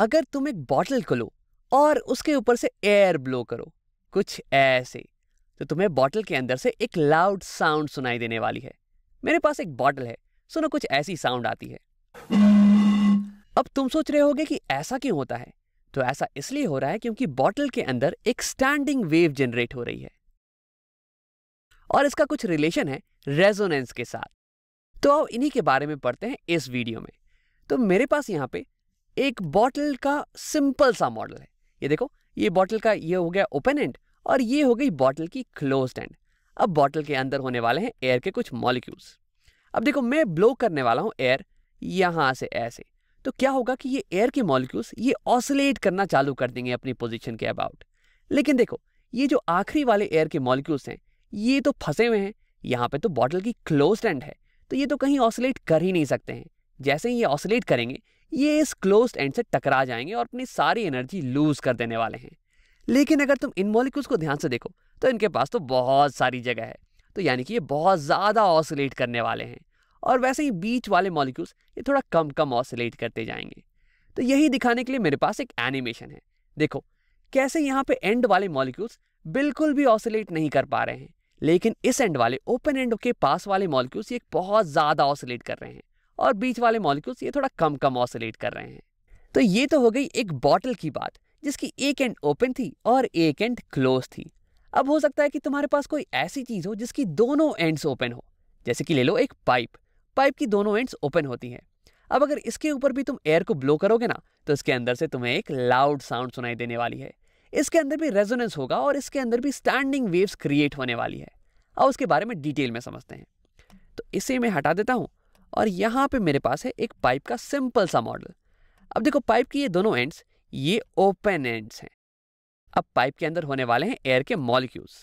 अगर तुम एक बॉटल खोलो और उसके ऊपर से एयर ब्लो करो कुछ ऐसे तो तुम्हें बॉटल के अंदर से एक लाउड साउंड सुनाई देने वाली है मेरे पास एक बॉटल है सुनो कुछ ऐसी साउंड आती है अब तुम सोच रहे होगे कि ऐसा क्यों होता है तो ऐसा इसलिए हो रहा है क्योंकि बॉटल के अंदर एक स्टैंडिंग वेव जनरेट हो रही है और इसका कुछ रिलेशन है रेजोनेंस के साथ तो अब इन्हीं के बारे में पढ़ते हैं इस वीडियो में तो मेरे पास यहां पे एक बॉटल का सिंपल सा मॉडल है ये देखो ये बॉटल का ये हो गया ओपन एंड और ये हो गई बॉटल की क्लोज एंड अब बॉटल के अंदर होने वाले हैं एयर के कुछ मॉलिक्यूल्स अब देखो मैं ब्लो करने वाला हूँ एयर यहाँ से ऐसे तो क्या होगा कि ये एयर के मॉलिक्यूल्स ये ऑसोलेट करना चालू कर देंगे अपनी पोजिशन के अबाउट लेकिन देखो ये जो आखिरी वाले एयर के मॉलिक्यूल्स हैं ये तो फंसे हुए हैं यहाँ पे तो बॉटल की क्लोज एंड है तो ये तो कहीं ऑसोलेट कर ही नहीं सकते हैं जैसे ही ये ऑसोलेट करेंगे ये इस क्लोज एंड से टकरा जाएंगे और अपनी सारी एनर्जी लूज कर देने वाले हैं लेकिन अगर तुम इन मॉलिक्यूल्स को ध्यान से देखो तो इनके पास तो बहुत सारी जगह है तो यानी कि ये बहुत ज़्यादा ऑसिलेट करने वाले हैं और वैसे ही बीच वाले मॉलिक्यूल्स ये थोड़ा कम कम ऑसिलेट करते जाएंगे तो यही दिखाने के लिए मेरे पास एक एनिमेशन है देखो कैसे यहाँ पे एंड वाले मॉलिक्यूल्स बिल्कुल भी ऑसिलेट नहीं कर पा रहे हैं लेकिन इस एंड वाले ओपन एंड के पास वाले मॉलिक्यूल्स ये बहुत ज़्यादा ऑसिलेट कर रहे हैं और बीच वाले मॉलिक्यूल्स ये थोड़ा कम कम ऑसिलेट कर रहे हैं तो ये तो हो गई एक बॉटल की बात जिसकी एक एंड ओपन थी और एक एंड क्लोज थी अब हो सकता है कि तुम्हारे पास कोई ऐसी चीज़ हो जिसकी दोनों एंड्स ओपन हो जैसे कि ले लो एक पाइप पाइप की दोनों एंड्स ओपन होती हैं अब अगर इसके ऊपर भी तुम एयर को ब्लो करोगे ना तो इसके अंदर से तुम्हें एक लाउड साउंड सुनाई देने वाली है इसके अंदर भी रेजोनेंस होगा और इसके अंदर भी स्टैंडिंग वेव्स क्रिएट होने वाली है अब उसके बारे में डिटेल में समझते हैं तो इसे मैं हटा देता हूँ और यहाँ पे मेरे पास है एक पाइप का सिंपल सा मॉडल अब देखो पाइप की ये दोनों एंड्स ये ओपन एंड्स हैं अब पाइप के अंदर होने वाले हैं एयर के मॉलिक्यूल्स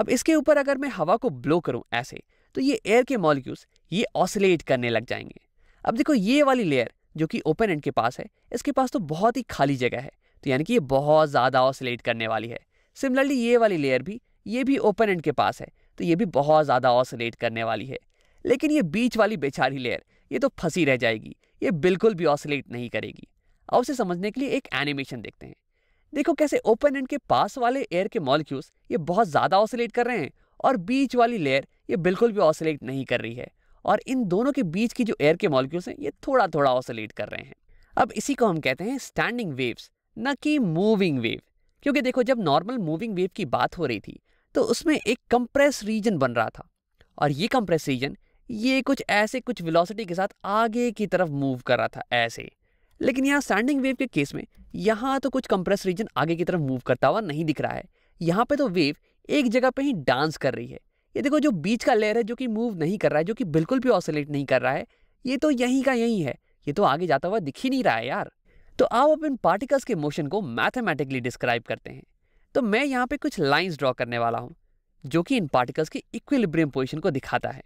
अब इसके ऊपर अगर मैं हवा को ब्लो करूं ऐसे तो ये एयर के मॉलिक्यूल्स ये ऑसिलेट करने लग जाएंगे अब देखो ये वाली लेयर जो कि ओपन एंड के पास है इसके पास तो बहुत ही खाली जगह है तो यानी कि ये बहुत ज़्यादा ऑसिलेट करने वाली है सिमिलरली ये वाली लेयर भी ये भी ओपन एंड के पास है तो ये भी बहुत ज़्यादा ऑसिलेट करने वाली है लेकिन ये बीच वाली बेचारी लेयर ये तो फंसी रह जाएगी ये बिल्कुल भी ऑसिलेट नहीं करेगी अब उसे समझने के लिए एक एनिमेशन देखते हैं देखो कैसे ओपन एंड के पास वाले एयर के मॉलिक्यूल्स ये बहुत ज़्यादा ऑसिलेट कर रहे हैं और बीच वाली लेयर ये बिल्कुल भी ऑसिलेट नहीं कर रही है और इन दोनों के बीच की जो एयर के मॉलिक्यूल्स हैं ये थोड़ा थोड़ा ऑसिलेट कर रहे हैं अब इसी को हम कहते हैं स्टैंडिंग वेव्स न कि मूविंग वेव क्योंकि देखो जब नॉर्मल मूविंग वेव की बात हो रही थी तो उसमें एक कंप्रेस रीजन बन रहा था और ये कंप्रेस रीजन ये कुछ ऐसे कुछ वेलोसिटी के साथ आगे की तरफ मूव कर रहा था ऐसे लेकिन यहाँ स्टैंडिंग वेव के केस में यहाँ तो कुछ कंप्रेस रीजन आगे की तरफ मूव करता हुआ नहीं दिख रहा है यहाँ पे तो वेव एक जगह पे ही डांस कर रही है ये देखो जो बीच का लेयर है जो कि मूव नहीं कर रहा है जो कि बिल्कुल भी ऑसोलेट नहीं कर रहा है ये तो यहीं का यहीं है ये तो आगे जाता हुआ दिख ही नहीं रहा है यार तो आप इन पार्टिकल्स के मोशन को मैथमेटिकली डिस्क्राइब करते हैं तो मैं यहाँ पे कुछ लाइंस ड्रॉ करने वाला हूँ जो कि इन पार्टिकल्स की इक्विलिब्रियम पोजिशन को दिखाता है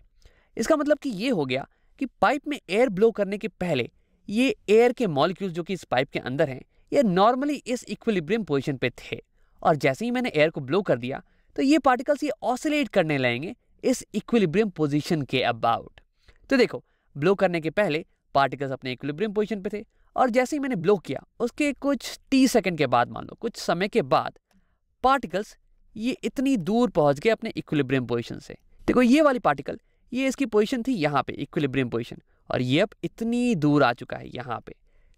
इसका मतलब कि ये हो गया कि पाइप में एयर ब्लो करने के पहले ये एयर के मॉलिक्यूल्स जो कि इस पाइप के अंदर हैं ये नॉर्मली इस इक्विलिब्रियम पोजिशन पे थे और जैसे ही मैंने एयर को ब्लो कर दिया तो ये पार्टिकल्स ये ऑसिलेट करने लगेंगे इस इक्विलिब्रियम पोजिशन के अबाउट तो देखो ब्लो करने के पहले पार्टिकल्स अपने इक्विलिब्रियम पोजिशन पे थे और जैसे ही मैंने ब्लो किया उसके कुछ तीस सेकेंड के बाद मान लो कुछ समय के बाद पार्टिकल्स ये इतनी दूर पहुंच गए अपने इक्विलिब्रियम पोजिशन से देखो ये वाली पार्टिकल ये इसकी पोजीशन थी यहाँ पे इक्विलिब्रियम पोजीशन और ये अब इतनी दूर आ चुका है यहाँ पे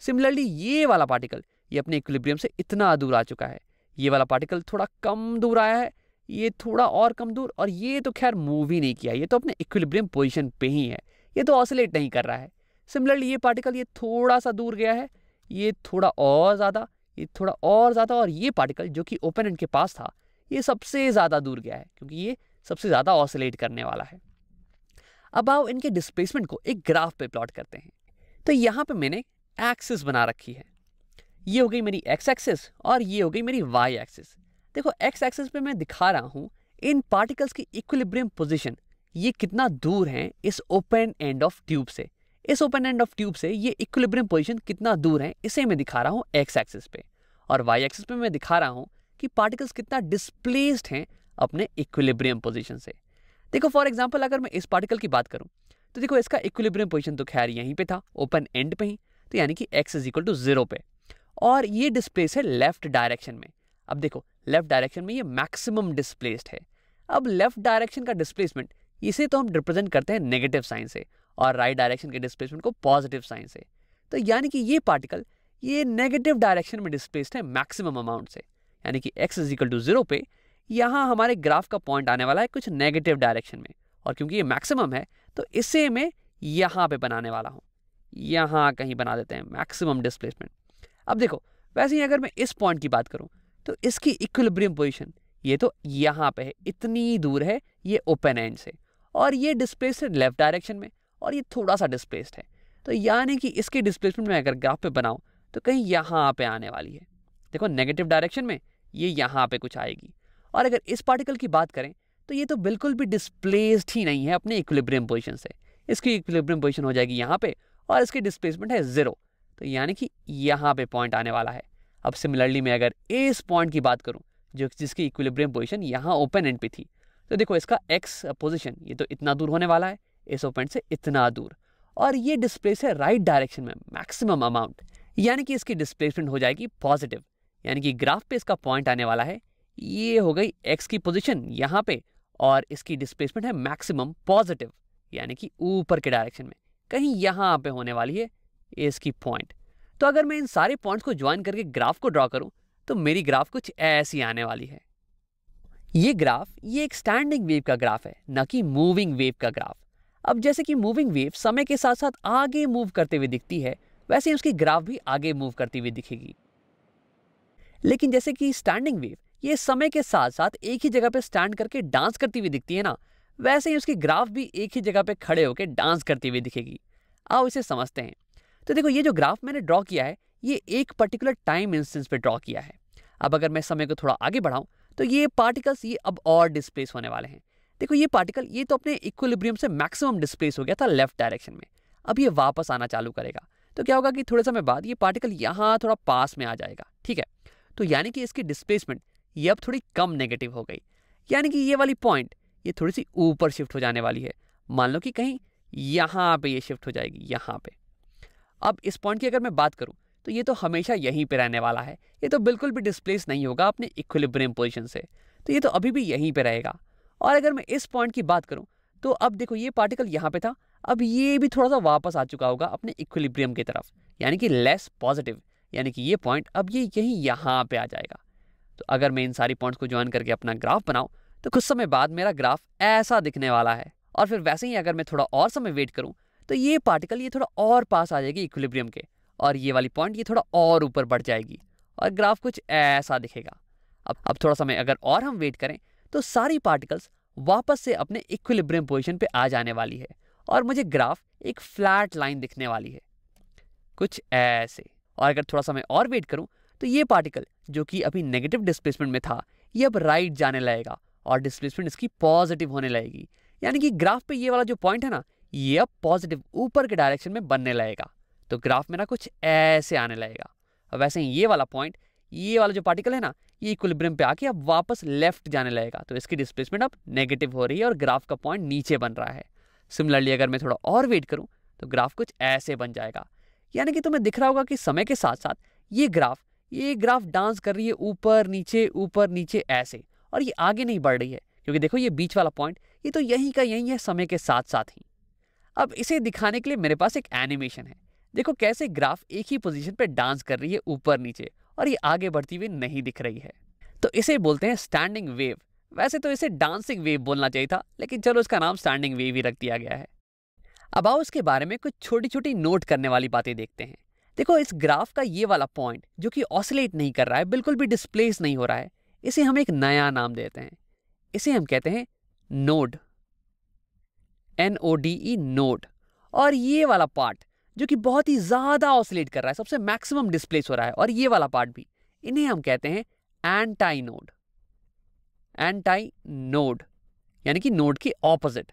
सिमिलरली ये वाला पार्टिकल ये अपने इक्विलिब्रियम से इतना दूर आ चुका है ये वाला पार्टिकल थोड़ा कम दूर आया है ये थोड़ा और कम दूर और ये तो खैर मूव ही नहीं किया ये तो अपने इक्विलिब्रियम पोजिशन पे ही है ये तो ऑसिलेट नहीं कर रहा है सिमिलरली ये पार्टिकल ये थोड़ा सा दूर गया है ये थोड़ा और ज़्यादा ये थोड़ा और ज़्यादा और ये पार्टिकल जो कि एंड के पास था ये सबसे ज़्यादा दूर गया है क्योंकि ये सबसे ज़्यादा ऑसिलेट करने वाला है अब आओ इनके डिस्प्लेसमेंट को एक ग्राफ पे प्लॉट करते हैं तो यहाँ पे मैंने एक्सिस बना रखी है ये हो गई मेरी एक्स एक्सिस और ये हो गई मेरी वाई एक्सिस देखो एक्स एक्सिस पे मैं दिखा रहा हूँ इन पार्टिकल्स की इक्विलिब्रियम पोजिशन ये कितना दूर है इस ओपन एंड ऑफ ट्यूब से इस ओपन एंड ऑफ ट्यूब से ये इक्विलिब्रियम पोजिशन कितना दूर है इसे मैं दिखा रहा हूँ एक्स एक्सिस पे और वाई एक्सिस पे मैं दिखा रहा हूँ कि पार्टिकल्स कितना डिस्प्लेस्ड हैं अपने इक्विलिब्रियम पोजिशन से देखो फॉर एग्जाम्पल अगर मैं इस पार्टिकल की बात करूँ तो देखो इसका इक्विलिब्रियम पोजिशन तो खैर यहीं पे था ओपन एंड पे ही तो यानी कि x is equal to zero पे और ये डिस्प्लेस है लेफ्ट डायरेक्शन में अब देखो लेफ्ट डायरेक्शन में ये मैक्सिमम डिस्प्लेस्ड है अब लेफ्ट डायरेक्शन का डिस्प्लेसमेंट इसे तो हम रिप्रेजेंट करते हैं नेगेटिव साइन से और राइट डायरेक्शन के डिस्प्लेसमेंट को पॉजिटिव साइन से तो यानी कि ये पार्टिकल ये नेगेटिव डायरेक्शन में डिस्प्लेस्ड है मैक्सिमम अमाउंट से यानी कि x is equal to zero पे यहाँ हमारे ग्राफ का पॉइंट आने वाला है कुछ नेगेटिव डायरेक्शन में और क्योंकि ये मैक्सिमम है तो इसे मैं यहाँ पे बनाने वाला हूँ यहाँ कहीं बना देते हैं मैक्सिमम डिस्प्लेसमेंट अब देखो वैसे ही अगर मैं इस पॉइंट की बात करूँ तो इसकी इक्विलिब्रियम पोजिशन ये तो यहाँ पे है इतनी दूर है ये ओपन एंड से और ये डिस्प्लेसड लेफ्ट डायरेक्शन में और ये थोड़ा सा डिस्प्लेस्ड है तो यानी कि इसके डिस्प्लेसमेंट में अगर ग्राफ पे बनाऊँ तो कहीं यहाँ पे आने वाली है देखो नेगेटिव डायरेक्शन में ये यहाँ पे कुछ आएगी और अगर इस पार्टिकल की बात करें तो ये तो बिल्कुल भी डिस्प्लेस्ड ही नहीं है अपने इक्विलिब्रियम पोजिशन से इसकी इक्विलिब्रियम पोजिशन हो जाएगी यहाँ पे और इसकी डिस्प्लेसमेंट है ज़ीरो तो यानी कि यहाँ पे पॉइंट आने वाला है अब सिमिलरली मैं अगर इस पॉइंट की बात करूँ जो जिसकी इक्विलिब्रियम पोजिशन यहाँ ओपन एंड पे थी तो देखो इसका एक्स पोजिशन ये तो इतना दूर होने वाला है इस ओपन से इतना दूर और ये डिस्प्लेस है राइट डायरेक्शन में मैक्सिमम अमाउंट यानी कि इसकी डिस्प्लेसमेंट हो जाएगी पॉजिटिव यानी कि ग्राफ पे इसका पॉइंट आने वाला है ये हो गई एक्स की पोजीशन यहाँ पे और इसकी डिस्प्लेसमेंट है मैक्सिमम पॉजिटिव यानी कि ऊपर के डायरेक्शन में कहीं यहाँ पे होने वाली है इसकी पॉइंट तो अगर मैं इन सारे पॉइंट्स को ज्वाइन करके ग्राफ को ड्रॉ करूँ तो मेरी ग्राफ कुछ ऐसी आने वाली है ये ग्राफ ये एक स्टैंडिंग वेव का ग्राफ है न कि मूविंग वेव का ग्राफ अब जैसे कि मूविंग वेव समय के साथ साथ आगे मूव करते हुए दिखती है वैसे ही उसकी ग्राफ भी आगे मूव करती हुई दिखेगी लेकिन जैसे कि स्टैंडिंग वेव ये समय के साथ साथ एक ही जगह पे स्टैंड करके डांस करती हुई दिखती है ना वैसे ही उसकी ग्राफ भी एक ही जगह पे खड़े होकर डांस करती हुई दिखेगी आओ इसे समझते हैं तो देखो ये जो ग्राफ मैंने ड्रॉ किया है ये एक पर्टिकुलर टाइम इंस्टेंस पे ड्रॉ किया है अब अगर मैं समय को थोड़ा आगे बढ़ाऊँ तो ये पार्टिकल्स ये अब और डिस्प्लेस होने वाले हैं देखो ये पार्टिकल ये तो अपने इक्विलिब्रियम से मैक्सिमम डिस्प्लेस हो गया था लेफ्ट डायरेक्शन में अब ये वापस आना चालू करेगा तो क्या होगा कि थोड़े समय बाद ये पार्टिकल यहाँ थोड़ा पास में आ जाएगा ठीक है तो यानी कि इसकी डिस्प्लेसमेंट ये अब थोड़ी कम नेगेटिव हो गई यानी कि ये वाली पॉइंट ये थोड़ी सी ऊपर शिफ्ट हो जाने वाली है मान लो कि कहीं यहाँ पे ये शिफ्ट हो जाएगी यहाँ पे अब इस पॉइंट की अगर मैं बात करूँ तो ये तो हमेशा यहीं पे रहने वाला है ये तो बिल्कुल भी डिस्प्लेस नहीं होगा अपने इक्विलिब्रियम पोजीशन से तो ये तो अभी भी यहीं पे रहेगा और अगर मैं इस पॉइंट की बात करूँ तो अब देखो ये पार्टिकल यहाँ पे था अब ये भी थोड़ा सा वापस आ चुका होगा अपने इक्विलिब्रियम की तरफ यानी कि लेस पॉजिटिव यानी कि ये पॉइंट अब ये यहीं यहाँ पर आ जाएगा तो अगर मैं इन सारी पॉइंट्स को ज्वाइन करके अपना ग्राफ बनाऊँ तो कुछ समय बाद मेरा ग्राफ ऐसा दिखने वाला है और फिर वैसे ही अगर मैं थोड़ा और समय वेट करूँ तो ये पार्टिकल ये थोड़ा और पास आ जाएगी इक्विलिब्रियम के और ये वाली पॉइंट ये थोड़ा और ऊपर बढ़ जाएगी और ग्राफ कुछ ऐसा दिखेगा अब अब थोड़ा समय अगर और हम वेट करें तो सारी पार्टिकल्स वापस से अपने इक्विलिब्रियम पोजीशन पे आ जाने वाली है और मुझे ग्राफ एक फ्लैट लाइन दिखने वाली है कुछ ऐसे और अगर थोड़ा समय और वेट करूं तो ये पार्टिकल जो कि अभी नेगेटिव डिस्प्लेसमेंट में था ये अब राइट जाने लगेगा और डिस्प्लेसमेंट इसकी पॉजिटिव होने लगेगी यानी कि ग्राफ पे ये वाला जो पॉइंट है ना ये अब पॉजिटिव ऊपर के डायरेक्शन में बनने लगेगा तो ग्राफ में ना कुछ ऐसे आने लगेगा अब वैसे ही ये वाला पॉइंट ये वाला जो पार्टिकल है ना ये इक्विलिब्रियम पे आके अब वापस लेफ्ट जाने लगेगा तो इसकी डिस्प्लेसमेंट अब नेगेटिव हो रही है और ग्राफ का पॉइंट नीचे बन रहा है सिमिलरली अगर मैं थोड़ा और वेट करूँ तो ग्राफ कुछ ऐसे बन जाएगा यानी कि तुम्हें दिख रहा होगा कि समय के साथ साथ ये ग्राफ ये ग्राफ डांस कर रही है ऊपर नीचे ऊपर नीचे ऐसे और ये आगे नहीं बढ़ रही है क्योंकि देखो ये बीच वाला पॉइंट ये तो यहीं का यहीं है समय के साथ साथ ही अब इसे दिखाने के लिए मेरे पास एक एनिमेशन है देखो कैसे ग्राफ एक ही पोजीशन पर डांस कर रही है ऊपर नीचे और ये आगे बढ़ती हुई नहीं दिख रही है तो इसे बोलते हैं स्टैंडिंग वेव वैसे तो इसे डांसिंग वेव बोलना चाहिए था लेकिन चलो इसका नाम स्टैंडिंग वेव ही रख दिया गया है अब आओ इसके बारे में कुछ छोटी छोटी नोट करने वाली बातें देखते हैं देखो इस ग्राफ का ये वाला पॉइंट जो कि ऑसिलेट नहीं कर रहा है बिल्कुल भी डिस्प्लेस नहीं हो रहा है इसे हम एक नया नाम देते हैं इसे हम कहते हैं node N O D E node और ये वाला पार्ट जो कि बहुत ही ज़्यादा ऑसिलेट कर रहा है सबसे मैक्सिमम डिस्प्लेस हो रहा है और ये वाला पार्ट भी इन्हें हम कहते हैं एंटाई नोड एंटाई नोड यानी कि नोड के ऑपोजिट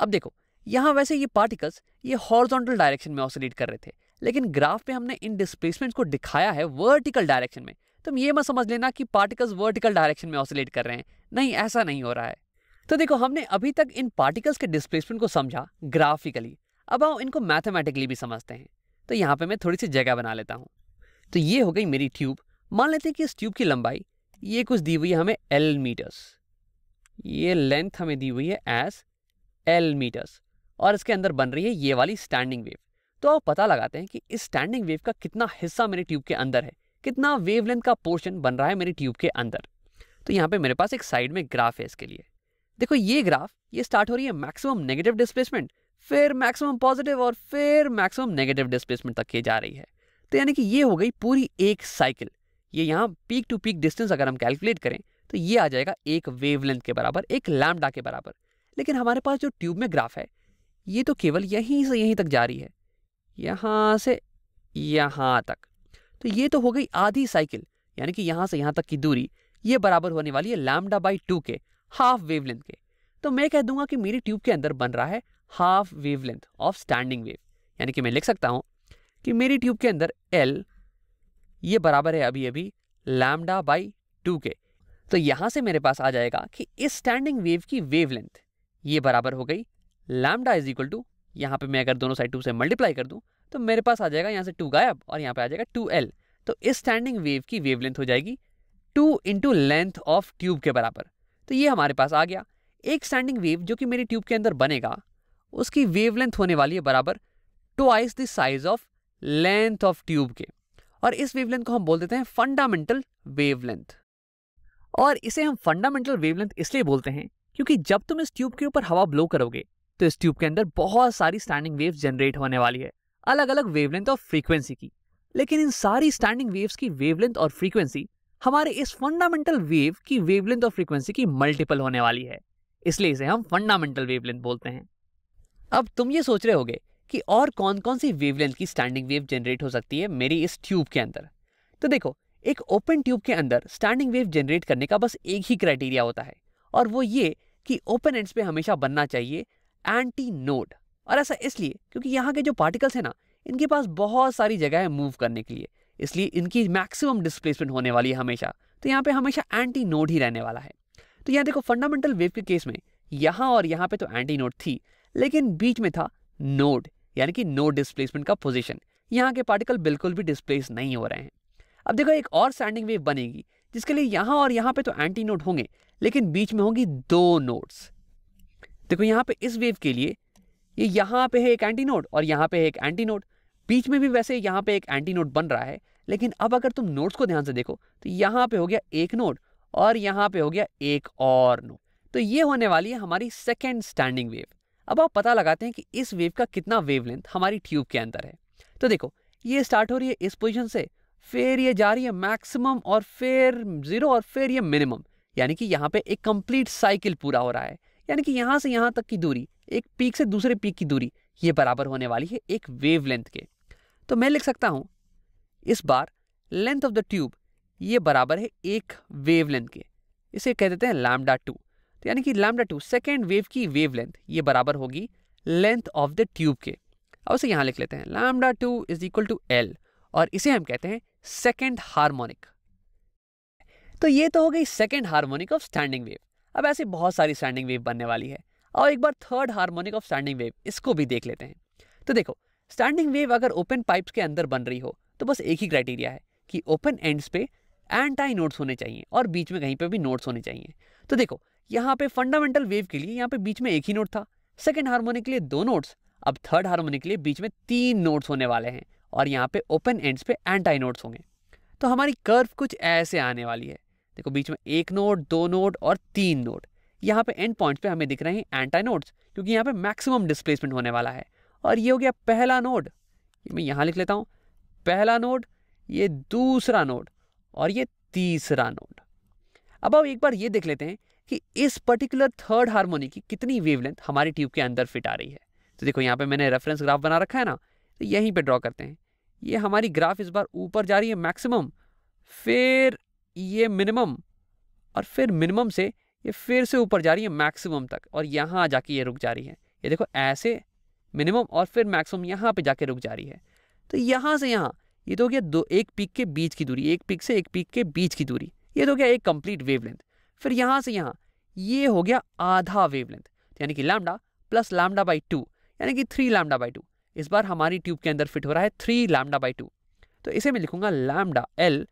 अब देखो यहां वैसे ये पार्टिकल्स ये हॉर्जोंटल डायरेक्शन में ऑसिलेट कर रहे थे लेकिन ग्राफ में हमने इन डिस्प्लेसमेंट को दिखाया है वर्टिकल डायरेक्शन में तुम ये मत समझ लेना कि पार्टिकल्स वर्टिकल डायरेक्शन में ऑसिलेट कर रहे हैं नहीं ऐसा नहीं हो रहा है तो देखो हमने अभी तक इन पार्टिकल्स के डिस्प्लेसमेंट को समझा ग्राफिकली अब आओ इनको मैथमेटिकली भी समझते हैं तो यहाँ पे मैं थोड़ी सी जगह बना लेता हूँ तो ये हो गई मेरी ट्यूब मान लेते हैं कि इस ट्यूब की लंबाई ये कुछ दी हुई है हमें एल मीटर्स ये लेंथ हमें दी हुई है एस एल मीटर्स और इसके अंदर बन रही है ये वाली स्टैंडिंग वेव तो आप पता लगाते हैं कि इस स्टैंडिंग वेव का कितना हिस्सा मेरे ट्यूब के अंदर है कितना वेवलेंथ का पोर्शन बन रहा है मेरे ट्यूब के अंदर तो यहाँ पे मेरे पास एक साइड में ग्राफ है इसके लिए देखो ये ग्राफ ये स्टार्ट हो रही है मैक्सिमम नेगेटिव डिस्प्लेसमेंट फिर मैक्सिमम पॉजिटिव और फिर मैक्सिमम नेगेटिव डिस्प्लेसमेंट तक की जा रही है तो यानी कि ये हो गई पूरी एक साइकिल ये यहाँ पीक टू पीक डिस्टेंस अगर हम कैलकुलेट करें तो ये आ जाएगा एक वेवलेंथ के बराबर एक लैमडा के बराबर लेकिन हमारे पास जो ट्यूब में ग्राफ है ये तो केवल यहीं से यहीं तक जा रही है यहाँ से यहाँ तक तो ये तो हो गई आधी साइकिल यानी कि यहाँ से यहाँ तक की दूरी ये बराबर होने वाली है लैमडा बाई टू के हाफ वेव के तो मैं कह दूंगा कि मेरी ट्यूब के अंदर बन रहा है half wave of standing wave यानी कि मैं लिख सकता हूँ कि मेरी ट्यूब के अंदर एल ये बराबर है अभी अभी लैमडा बाई टू के तो यहाँ से मेरे पास आ जाएगा कि इस स्टैंडिंग वेव की वेव ये बराबर हो गई लैमडा इज इक्वल टू यहाँ पे मैं अगर दोनों साइड टू से मल्टीप्लाई कर दूँ तो मेरे पास आ जाएगा यहाँ से टू गायब और यहाँ पे आ जाएगा टू एल तो इस स्टैंडिंग वेव की वेव लेंथ हो जाएगी two into length of tube के बराबर तो ये हमारे पास आ गया एक स्टैंडिंग वेव जो कि मेरी ट्यूब के अंदर बनेगा उसकी वेव लेंथ होने वाली है बराबर twice the size of length of tube के और इस वेव को हम बोल देते हैं फंडामेंटल वेव और इसे हम फंडामेंटल वेवलेंथ इसलिए बोलते हैं क्योंकि जब तुम इस ट्यूब के ऊपर हवा ब्लो करोगे तो इस ट्यूब के अंदर बहुत सारी स्टैंडिंग वेव्स जनरेट होने वाली है अलग अलग वेवलेंथ और फ्रीक्वेंसी की लेकिन इन सारी स्टैंडिंग वेव्स की वेवलेंथ और फ्रीक्वेंसी हमारे इस फंडामेंटल वेव की वेवलेंथ और फ्रीक्वेंसी की मल्टीपल होने वाली है इसलिए इसे हम फंडामेंटल वेवलेंथ बोलते हैं अब तुम ये सोच रहे होगे कि और कौन कौन सी वेवलेंथ की स्टैंडिंग वेव जनरेट हो सकती है मेरी इस ट्यूब के अंदर तो देखो एक ओपन ट्यूब के अंदर स्टैंडिंग वेव जनरेट करने का बस एक ही क्राइटेरिया होता है और वो ये कि ओपन एंड्स पे हमेशा बनना चाहिए एंटी नोड और ऐसा इसलिए क्योंकि यहाँ के जो पार्टिकल्स हैं ना इनके पास बहुत सारी जगह है मूव करने के लिए इसलिए इनकी मैक्सिमम डिस्प्लेसमेंट होने वाली है हमेशा तो यहाँ पे हमेशा एंटी नोड ही रहने वाला है तो यहाँ देखो फंडामेंटल वेव के केस में यहाँ और यहाँ पे तो एंटी नोड थी लेकिन बीच में था नोड यानी कि नोड डिस्प्लेसमेंट का पोजिशन यहाँ के पार्टिकल बिल्कुल भी डिस्प्लेस नहीं हो रहे हैं अब देखो एक और स्टैंडिंग वेव बनेगी जिसके लिए यहाँ और यहाँ पे तो एंटी नोड होंगे लेकिन बीच में होंगी दो नोड्स देखो यहाँ पे इस वेव के लिए ये यहाँ पे है एक एंटी नोड और यहाँ पे है एक एंटी नोड बीच में भी वैसे यहाँ पे एक एंटी नोड बन रहा है लेकिन अब अगर तुम नोड्स को ध्यान से देखो तो यहाँ पे हो गया एक नोड और यहाँ पे हो गया एक और नोड तो ये होने वाली है हमारी सेकेंड स्टैंडिंग वेव अब आप पता लगाते हैं कि इस वेव का कितना वेव हमारी ट्यूब के अंदर है तो देखो ये स्टार्ट हो रही है इस पोजिशन से फिर ये जा रही है मैक्सिमम और फिर जीरो और फिर ये मिनिमम यानी कि यहाँ पे एक कंप्लीट साइकिल पूरा हो रहा है यानी कि यहाँ से यहाँ तक की दूरी एक पीक से दूसरे पीक की दूरी ये बराबर होने वाली है एक वेव के तो मैं लिख सकता हूँ इस बार लेंथ ऑफ द ट्यूब ये बराबर है एक वेव के इसे कह देते हैं लैमडा टू तो यानी कि लैमडा टू सेकेंड वेव की वेव ये बराबर होगी लेंथ ऑफ द ट्यूब के और उसे यहाँ लिख लेते हैं lambda two is equal to L और इसे हम कहते हैं सेकेंड हार्मोनिक तो ये तो हो गई second harmonic of standing wave अब ऐसी बहुत सारी स्टैंडिंग वेव बनने वाली है और एक बार third harmonic of standing wave इसको भी देख लेते हैं तो देखो स्टैंडिंग वेव अगर ओपन पाइप्स के अंदर बन रही हो तो बस एक ही क्राइटेरिया है कि ओपन एंड्स पे एंटाई नोट्स होने चाहिए और बीच में कहीं पे भी नोट्स होने चाहिए तो देखो यहाँ पे फंडामेंटल वेव के लिए यहाँ पे बीच में एक ही नोट था सेकेंड हारमोनिक के लिए दो नोट्स अब थर्ड हारमोनिक के लिए बीच में तीन नोट्स होने वाले हैं और यहाँ पे ओपन एंड्स पे एंटाई नोट्स होंगे तो हमारी कर्व कुछ ऐसे आने वाली है देखो बीच में एक नोट दो नोट और तीन नोट यहाँ पे एंड पॉइंट पे हमें दिख रहे हैं एंटा नोट्स क्योंकि यहाँ पे मैक्सिमम डिस्प्लेसमेंट होने वाला है और ये हो गया पहला नोड ये मैं यहाँ लिख लेता हूँ पहला नोड ये दूसरा नोड और ये तीसरा नोड अब अब एक बार ये देख लेते हैं कि इस पर्टिकुलर थर्ड हारमोनी की कितनी वेवलेंथ हमारी ट्यूब के अंदर फिट आ रही है तो देखो यहाँ पे मैंने रेफरेंस ग्राफ बना रखा है ना तो यहीं पे ड्रॉ करते हैं ये हमारी ग्राफ इस बार ऊपर जा रही है मैक्सिमम फिर ये मिनिमम और फिर मिनिमम से ये फिर से ऊपर जा रही है मैक्सिमम तक और यहाँ जाके ये रुक जा रही है ये देखो ऐसे मिनिमम और फिर मैक्सिमम यहाँ पे जाके रुक जा रही है तो यहाँ से यहाँ ये तो हो गया दो एक पीक के बीच की दूरी एक पीक से एक पीक के बीच की दूरी ये तो हो गया एक कंप्लीट वेव फिर यहाँ से यहाँ ये हो गया आधा वेव यानी कि lambda plus lambda by two यानी कि थ्री लैमडा बाई टू इस बार हमारी ट्यूब के अंदर फिट हो रहा है थ्री लैमडा बाई टू तो इसे मैं लिखूंगा lambda L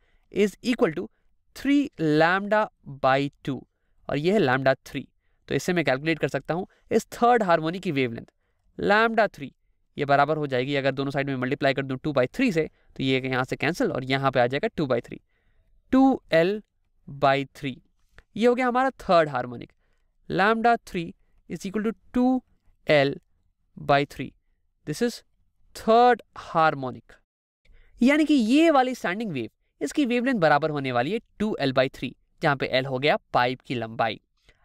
is equal to three lambda by two और यह है लैमडा थ्री तो इसे मैं कैलकुलेट कर सकता हूँ इस थर्ड हारमोनी की वेव लेंथ लैमडा थ्री ये बराबर हो जाएगी अगर दोनों साइड में मल्टीप्लाई कर दूँ टू बाई थ्री से तो ये यहाँ से कैंसिल और यहाँ पे आ जाएगा two by three two L by three ये हो गया हमारा third harmonic lambda three is equal to two L by three this is third harmonic यानी कि ये वाली स्टैंडिंग वेव इसकी वेवलेंथ बराबर होने वाली है टू एल बाई थ्री जहाँ पे एल हो गया पाइप की लंबाई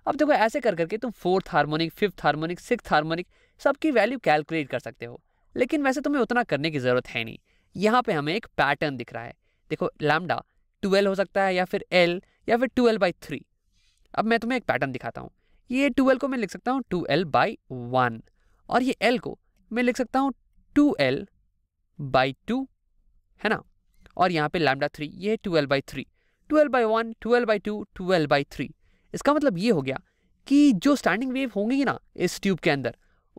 अब देखो ऐसे कर करके तुम fourth harmonic fifth harmonic six harmonic सबकी वैल्यू कैलकुलेट कर सकते हो लेकिन वैसे तुम्हें उतना करने की ज़रूरत है नहीं यहाँ पे हमें एक पैटर्न दिख रहा है देखो लैमडा टूएल हो सकता है या फिर एल या फिर टूएल बाई थ्री अब मैं तुम्हें एक पैटर्न दिखाता हूँ ये टूएल को मैं लिख सकता हूँ टू एल बाई वन और ये एल को मैं लिख सकता हूँ टू एल बाई टू है ना और यहाँ पे लैमडा थ्री ये twelve by three twelve by one twelve by two twelve by three इसका मतलब ये हो गया कि जो स्टैंडिंग वेव होंगी ना इस ट्यूब के अंदर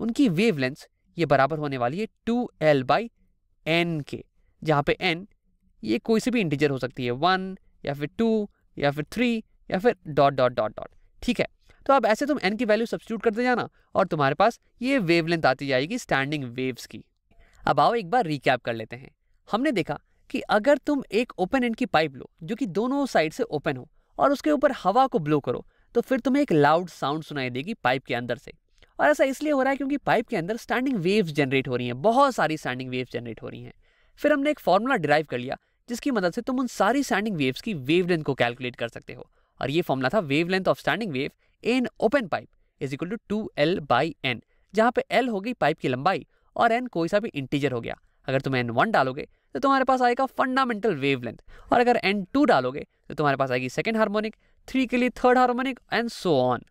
उनकी वेव लेंथ ये बराबर होने वाली है टू एल बाई एन के जहाँ पे एन ये कोई सी भी इंटीजर हो सकती है वन या फिर टू या फिर थ्री या फिर डॉट डॉट डॉट डॉट ठीक है तो अब ऐसे तुम एन की वैल्यू सब्सिट्यूट करते जाना और तुम्हारे पास ये वेवलेंथ आती जाएगी स्टैंडिंग वेव्स की अब आओ एक बार रिकैप कर लेते हैं हमने देखा कि अगर तुम एक ओपन एंड की पाइप लो जो कि दोनों साइड से ओपन हो और उसके ऊपर हवा को ब्लो करो तो फिर तुम्हें एक लाउड साउंड सुनाई देगी पाइप के अंदर से और ऐसा इसलिए हो रहा है क्योंकि पाइप के अंदर स्टैंडिंग वेव्स जनरेट हो रही हैं बहुत सारी स्टैंडिंग वेव्स जनरेट हो रही हैं फिर हमने एक फार्मूला डिराइव कर लिया जिसकी मदद से तुम उन सारी स्टैंडिंग वेव्स की लेंथ को कैलकुलेट कर सकते हो और ये फॉर्मूला था length of standing wave in open pipe is equal to two L by N जहाँ पे एल हो गई पाइप की लंबाई और एन कोई सा भी इंटीजर हो गया अगर तुम एन वन डालोगे तो तुम्हारे पास आएगा फंडामेंटल लेंथ और अगर एन टू डालोगे तो तुम्हारे पास आएगी सेकेंड हारमोनिक थ्री के लिए third harmonic and so on